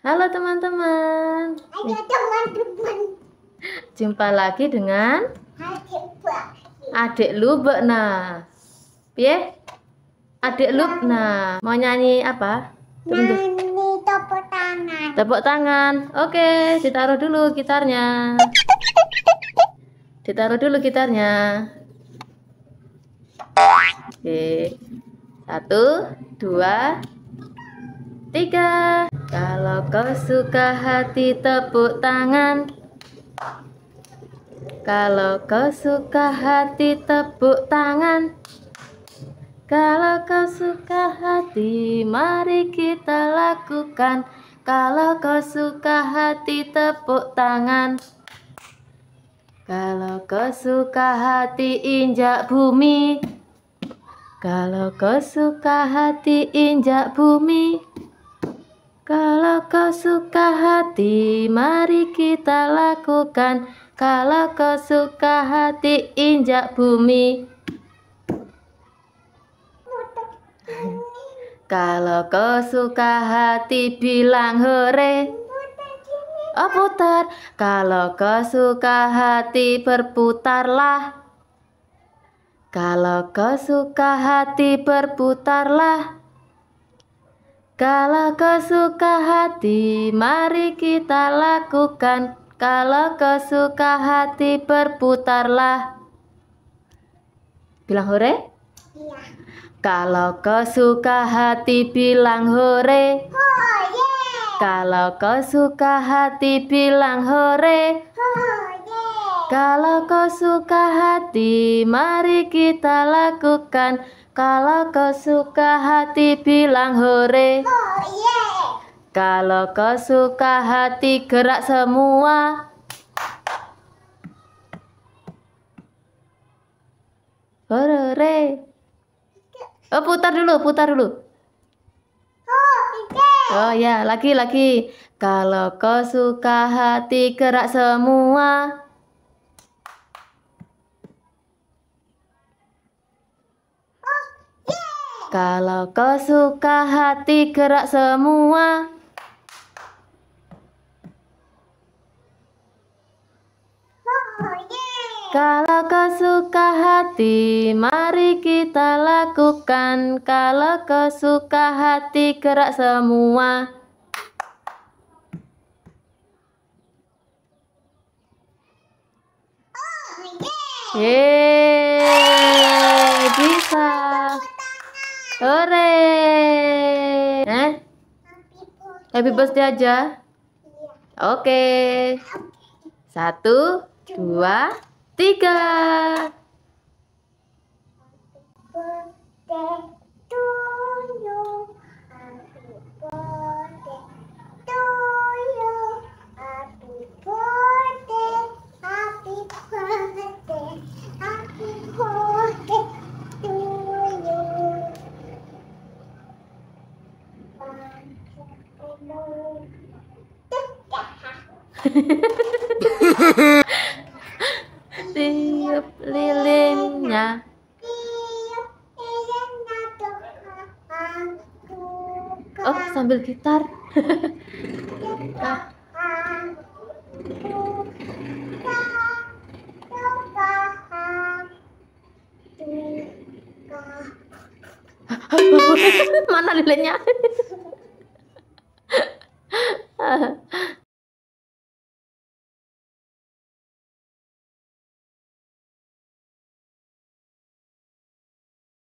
Halo teman-teman. Halo teman-teman. Jumpa lagi dengan Adik Lubek nah. Piye? Adik Lub nah, mau nyanyi apa? Nyanyi tepuk tangan. Tepuk tangan. Oke, ditaruh dulu gitarnya. Ditaruh dulu gitarnya. Oke. Satu, dua, tiga. Kalau kau suka hati tepuk tangan Kalau kau suka hati tepuk tangan Kalau kau suka hati mari kita lakukan Kalau kau suka hati tepuk tangan Kalau kau suka hati injak bumi Kalau kau suka hati injak bumi kalau kau suka hati, mari kita lakukan. Kalau kau suka hati, injak bumi. Kalau kau suka hati, bilang hore. Oh putar, kalau kau suka hati, berputarlah. Kalau kau suka hati, berputarlah. Kalau kau suka hati, mari kita lakukan. Kalau kau suka hati, berputarlah. Bilang hore? Iya. Kalau suka hati, bilang hore. Oh, yeah. Kalau kesuka hati, bilang hore. Oh, yeah. Kalau kesuka hati, mari kita lakukan. Kalau kau suka hati bilang hore oh, yeah. Kalau kau suka hati gerak semua Hore Oh putar dulu, putar dulu Oh, oh ya, lagi-lagi Kalau kau suka hati gerak semua Kalau kau suka hati gerak semua Kalau kau suka hati, mari kita lakukan. Kalau kau suka hati, gerak semua. Oh, yeah. yeah. Hore. Eh? Happy birthday aja. Oke. Okay. Satu, dua, tiga. tiup lilinnya oh sambil gitar mana lilinnya